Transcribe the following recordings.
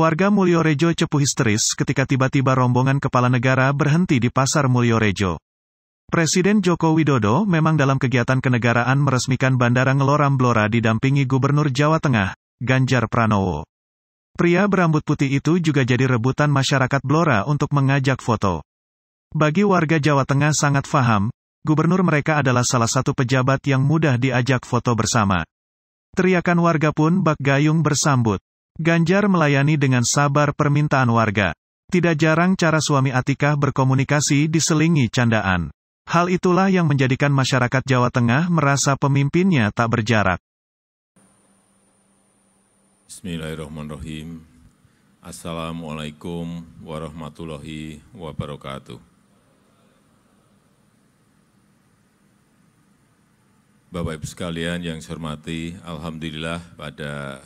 Warga Mulyorejo cepu histeris ketika tiba-tiba rombongan kepala negara berhenti di pasar Mulyorejo. Presiden Joko Widodo memang dalam kegiatan kenegaraan meresmikan Bandara Ngeloram Blora didampingi Gubernur Jawa Tengah, Ganjar Pranowo. Pria berambut putih itu juga jadi rebutan masyarakat Blora untuk mengajak foto. Bagi warga Jawa Tengah sangat faham, gubernur mereka adalah salah satu pejabat yang mudah diajak foto bersama. Teriakan warga pun bak gayung bersambut. Ganjar melayani dengan sabar permintaan warga. Tidak jarang cara suami Atikah berkomunikasi diselingi candaan. Hal itulah yang menjadikan masyarakat Jawa Tengah merasa pemimpinnya tak berjarak. Bismillahirrahmanirrahim. Assalamualaikum warahmatullahi wabarakatuh. Bapak Ibu sekalian yang saya hormati, Alhamdulillah pada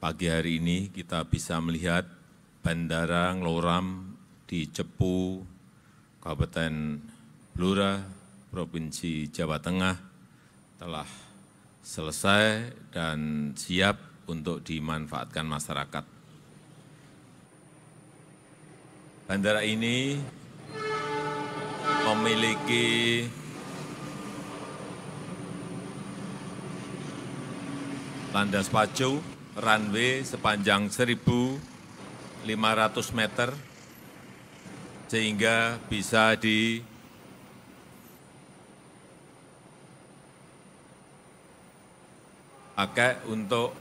pagi hari ini kita bisa melihat Bandara Ngeloram di Cepu, Kabupaten Blora, Provinsi Jawa Tengah telah selesai dan siap untuk dimanfaatkan masyarakat. Bandara ini memiliki landas pacu runway sepanjang 1.500 meter sehingga bisa di untuk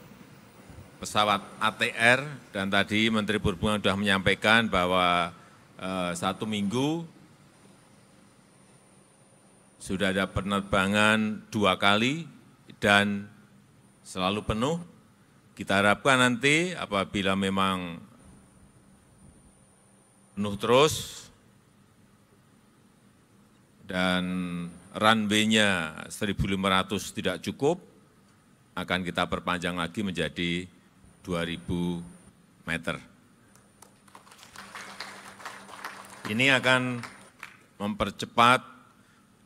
pesawat ATR dan tadi Menteri Perhubungan sudah menyampaikan bahwa eh, satu minggu sudah ada penerbangan dua kali dan selalu penuh kita harapkan nanti apabila memang penuh terus dan runway-nya 1.500 tidak cukup, akan kita perpanjang lagi menjadi 2.000 meter. Ini akan mempercepat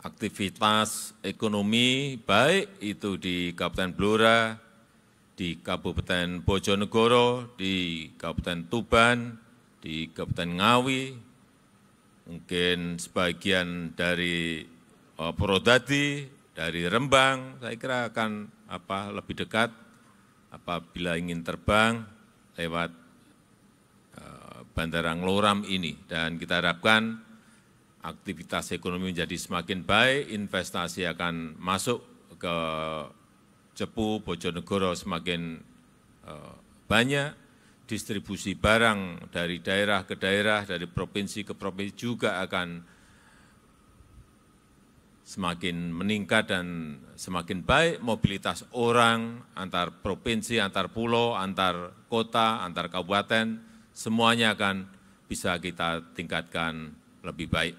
aktivitas ekonomi baik itu di Kabupaten Blora, di Kabupaten Bojonegoro, di Kabupaten Tuban, di Kabupaten Ngawi, mungkin sebagian dari eh, Purwodadi, dari Rembang, saya kira akan apa lebih dekat apabila ingin terbang lewat eh, Bandara Ngloram ini. Dan kita harapkan aktivitas ekonomi menjadi semakin baik, investasi akan masuk ke Cepu, Bojonegoro semakin eh, banyak, distribusi barang dari daerah ke daerah, dari provinsi ke provinsi juga akan semakin meningkat dan semakin baik mobilitas orang antar provinsi, antar pulau, antar kota, antar kabupaten, semuanya akan bisa kita tingkatkan lebih baik.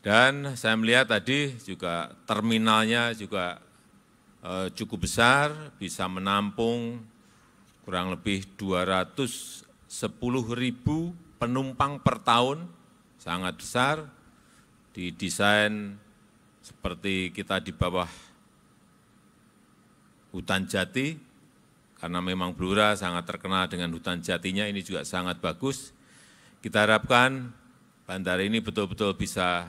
Dan saya melihat tadi juga terminalnya juga Eh, cukup besar, bisa menampung kurang lebih 210 ribu penumpang per tahun, sangat besar, didesain seperti kita di bawah hutan jati, karena memang Blora sangat terkenal dengan hutan jatinya, ini juga sangat bagus. Kita harapkan bandara ini betul-betul bisa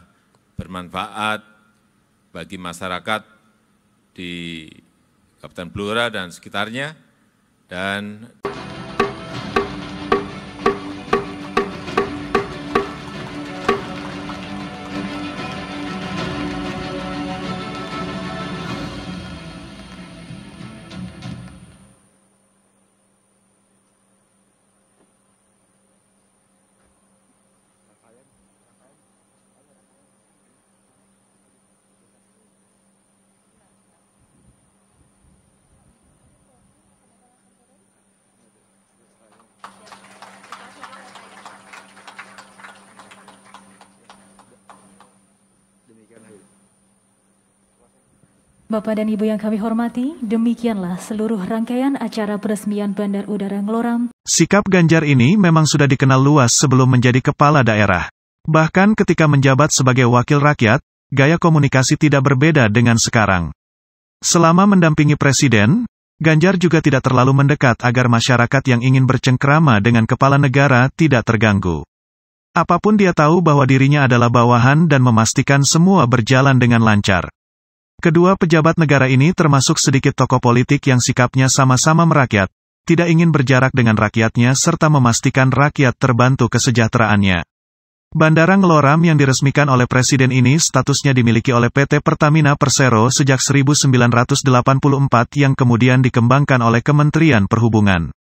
bermanfaat bagi masyarakat di Kabupaten Blora dan sekitarnya dan Bapak dan Ibu yang kami hormati, demikianlah seluruh rangkaian acara peresmian Bandar Udara Ngloram. Sikap Ganjar ini memang sudah dikenal luas sebelum menjadi kepala daerah. Bahkan ketika menjabat sebagai wakil rakyat, gaya komunikasi tidak berbeda dengan sekarang. Selama mendampingi presiden, Ganjar juga tidak terlalu mendekat agar masyarakat yang ingin bercengkrama dengan kepala negara tidak terganggu. Apapun dia tahu bahwa dirinya adalah bawahan dan memastikan semua berjalan dengan lancar. Kedua pejabat negara ini termasuk sedikit tokoh politik yang sikapnya sama-sama merakyat, tidak ingin berjarak dengan rakyatnya serta memastikan rakyat terbantu kesejahteraannya. Bandara Ngeloram yang diresmikan oleh Presiden ini statusnya dimiliki oleh PT Pertamina Persero sejak 1984 yang kemudian dikembangkan oleh Kementerian Perhubungan.